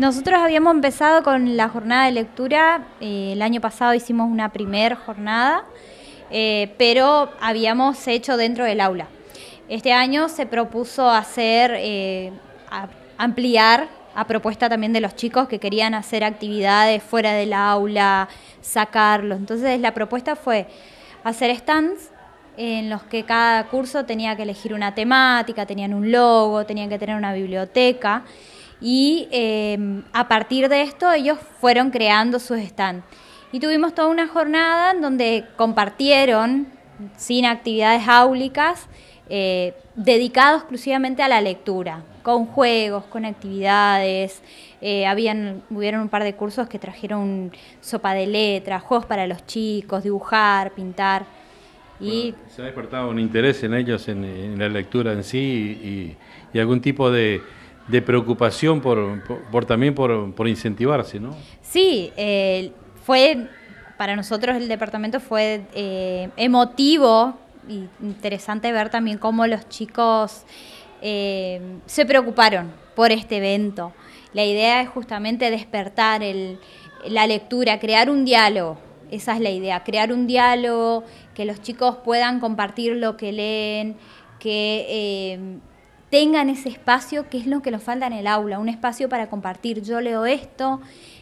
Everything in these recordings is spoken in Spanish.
Nosotros habíamos empezado con la jornada de lectura, eh, el año pasado hicimos una primer jornada, eh, pero habíamos hecho dentro del aula. Este año se propuso hacer, eh, ampliar a propuesta también de los chicos que querían hacer actividades fuera del aula, sacarlos. Entonces la propuesta fue hacer stands en los que cada curso tenía que elegir una temática, tenían un logo, tenían que tener una biblioteca. Y em, a partir de esto ellos fueron creando sus stands. Y tuvimos toda una jornada en donde compartieron, sin actividades áulicas, eh, dedicado exclusivamente a la lectura, con juegos, con actividades. Eh, habían, hubieron un par de cursos que trajeron sopa de letras, juegos para los chicos, dibujar, pintar. Y... se ha despertado un interés en ellos, en, la lectura en sí y algún tipo de, de preocupación por, por, también por, por, incentivarse, ¿no? Sí, eh, fue para nosotros el departamento fue eh, emotivo interesante ver también cómo los chicos eh, se preocuparon por este evento. La idea es justamente despertar la lectura, crear un diálogo. Esa es la idea, crear un diálogo, que los chicos puedan compartir lo que leen, que tengan ese espacio que es lo que nos falta en el aula, un espacio para compartir. Yo leo esto,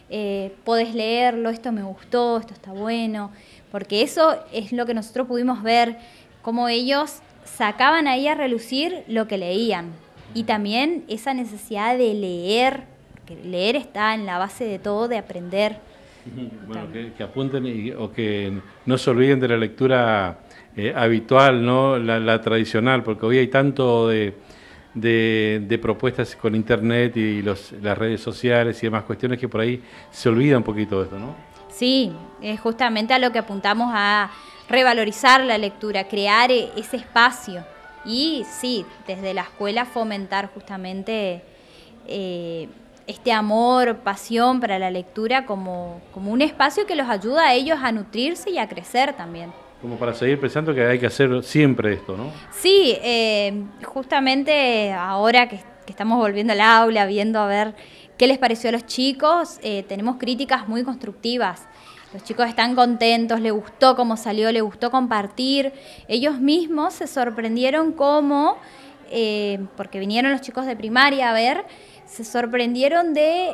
eh, podés leerlo, esto me gustó, esto está bueno, porque eso es lo que nosotros pudimos ver, cómo ellos sacaban ahí a relucir lo que leían. Y también esa necesidad de leer, que leer está en la base de todo, de aprender. Bueno, que, apunten o que no se olviden de la lectura eh, habitual, ¿no? la tradicional, porque hoy hay tanto de, de, propuestas con internet y las redes sociales y demás cuestiones que por ahí se olvida un poquito de esto, ¿no? Sí, es justamente a lo que apuntamos a revalorizar la lectura, crear e, ese espacio. Y sí, desde la escuela fomentar justamente eh, este amor, pasión para la lectura como, como un espacio que los ayuda a ellos a nutrirse y a crecer también. Como para seguir pensando que hay que hacer siempre esto, ¿no? Sí, eh, justamente ahora que, estamos volviendo al aula, viendo a ver qué les pareció a los chicos, eh, tenemos críticas muy constructivas. Los chicos están contentos, les gustó cómo salió, les gustó compartir. Ellos mismos se sorprendieron cómo, eh, porque vinieron los chicos de primaria a ver, se sorprendieron de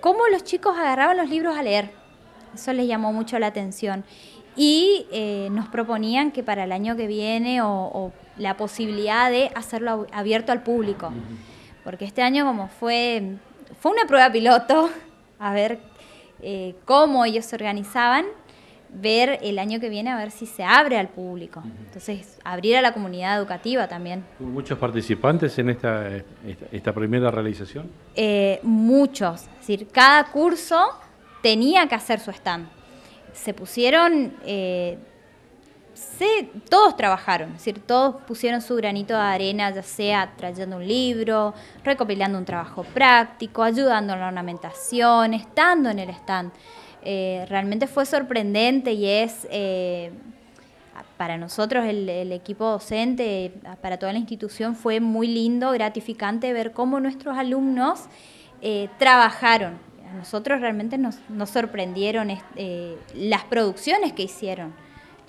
cómo los chicos agarraban los libros a leer. Eso les llamó mucho la atención y eh, nos proponían que para el año que viene o, la posibilidad de hacerlo abierto al público. Porque este año como fue, fue una prueba piloto, a ver eh, cómo ellos se organizaban, ver el año que viene a ver si se abre al público. Entonces, abrir a la comunidad educativa también. muchos participantes en esta, esta, primera realización? Eh, muchos, es decir, cada curso tenía que hacer su stand se pusieron, eh, se, todos trabajaron, es decir, todos pusieron su granito de arena, ya sea trayendo un libro, recopilando un trabajo práctico, ayudando en la ornamentación, estando en el stand. Eh, realmente fue sorprendente y es eh, para nosotros, el, equipo docente, para toda la institución, fue muy lindo, gratificante ver cómo nuestros alumnos trabajaron nosotros realmente nos, sorprendieron eh, las producciones que hicieron,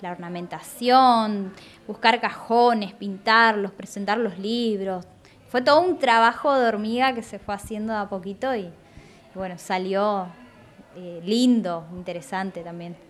la ornamentación, buscar cajones, pintarlos, presentar los libros. Fue todo un trabajo de hormiga que se fue haciendo a poquito y, bueno, salió eh, lindo, interesante también.